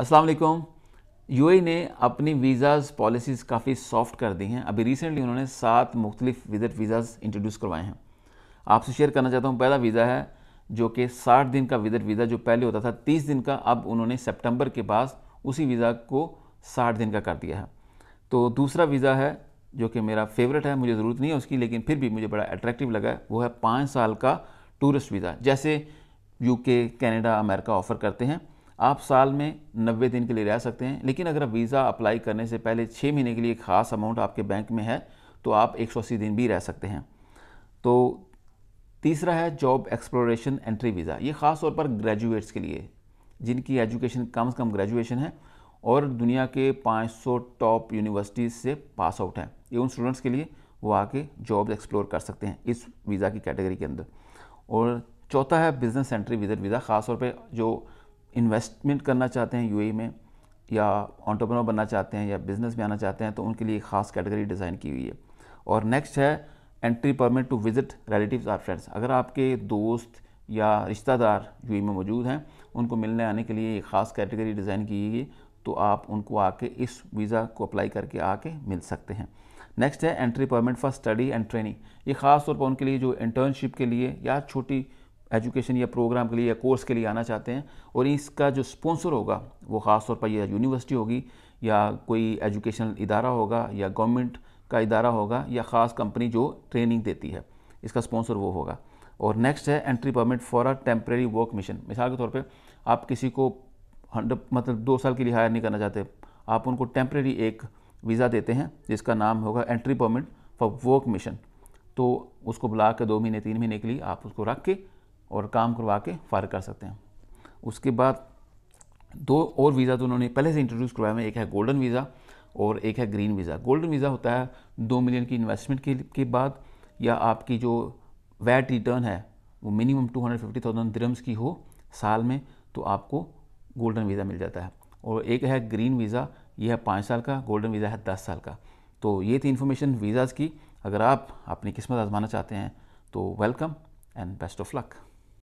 अस्सलाम वालेकुम यूएई ने अपनी वीज़ाज़ पॉलिसीज़ काफ़ी सॉफ्ट कर दी हैं अभी रिसेंटली उन्होंने सात मुख्तलिफ विज़िट वीज़ाज़ इंट्रोड्यूस करवाए हैं आपसे शेयर करना चाहता हूँ पहला वीज़ा है जो कि साठ दिन का विज़िट वीज़ा जो पहले होता था तीस दिन का अब उन्होंने सेप्टेम्बर के पास उसी वीज़ा को साठ दिन का कर दिया है तो दूसरा वीज़ा है जो कि मेरा फेवरेट है मुझे ज़रूरत नहीं है उसकी लेकिन फिर भी मुझे बड़ा अट्रैक्टिव लगा है वो है पाँच साल का टूरिस्ट वीज़ा जैसे यूके कनाडा अमेरिका ऑफ़र करते हैं आप साल में नब्बे दिन के लिए रह सकते हैं लेकिन अगर वीज़ा अप्लाई करने से पहले छः महीने के लिए खास अमाउंट आपके बैंक में है तो आप एक दिन भी रह सकते हैं तो तीसरा है जॉब एक्सप्लोरेशन एंट्री वीज़ा ये ख़ास तौर पर ग्रेजुएट्स के लिए जिनकी एजुकेशन कम से कम ग्रेजुएशन है और दुनिया के 500 टॉप यूनिवर्सिटीज़ से पास आउट हैं ये उन स्टूडेंट्स के लिए वो आके जॉब एक्सप्लोर कर सकते हैं इस वीज़ा की कैटेगरी के अंदर और चौथा है बिज़नेस एंट्री विजिट वीज़ा खासतौर पर जो इन्वेस्टमेंट करना चाहते हैं यूएई e में या ऑन्टरप्रनोर बनना चाहते हैं या बिज़नेस में आना चाहते हैं तो उनके लिए ख़ास कैटेगरी डिज़ाइन की हुई है और नेक्स्ट है entry permit to visit relatives or friends अगर आपके दोस्त या रिश्तेदार यूएई e में मौजूद हैं उनको मिलने आने के लिए एक ख़ास कैटेगरी डिज़ाइन की गई है तो आप उनको आके इस वीज़ा को अप्लाई करके आके मिल सकते हैं नेक्स्ट है entry permit for study and training ये ख़ास तौर पर उनके लिए जो इंटर्नशिप के लिए या छोटी एजुकेशन या प्रोग्राम के लिए या कोर्स के लिए आना चाहते हैं और इसका जो स्पॉन्सर होगा वो ख़ास तौर पर यह यूनिवर्सिटी होगी या कोई एजुकेशनल इदारा होगा या गवर्नमेंट का इदारा होगा या ख़ास कंपनी जो ट्रेनिंग देती है इसका स्पॉन्सर वो होगा और नेक्स्ट है entry permit for a temporary work mission मिसाल के तौर पर आप किसी को हंड्रेड मतलब दो साल के लिए हायर नहीं करना चाहते आप उनको टेम्प्रेरी एक वीज़ा देते हैं जिसका नाम होगा entry permit for work mission तो उसको बुला के दो महीने तीन महीने के लिए आप उसको रख के और काम करवा के फ़ार कर सकते हैं उसके बाद दो और वीज़ा तो उन्होंने पहले से इंट्रोड्यूस करवाया है एक है गोल्डन वीज़ा और एक है ग्रीन वीज़ा गोल्डन वीज़ा होता है दो मिलियन की इन्वेस्टमेंट के, के बाद या आपकी जो वैट रिटर्न है वो minimum two hundred fifty thousand dirhams की हो साल में तो आपको गोल्डन वीज़ा मिल जाता है और एक है ग्रीन वीज़ा यह है पाँच साल का गोल्डन वीज़ा है दस साल का तो ये थी इन्फॉर्मेशन वीज़ाज़ की अगर आप अपनी किस्मत आजमाना चाहते हैं तो welcome and best of luck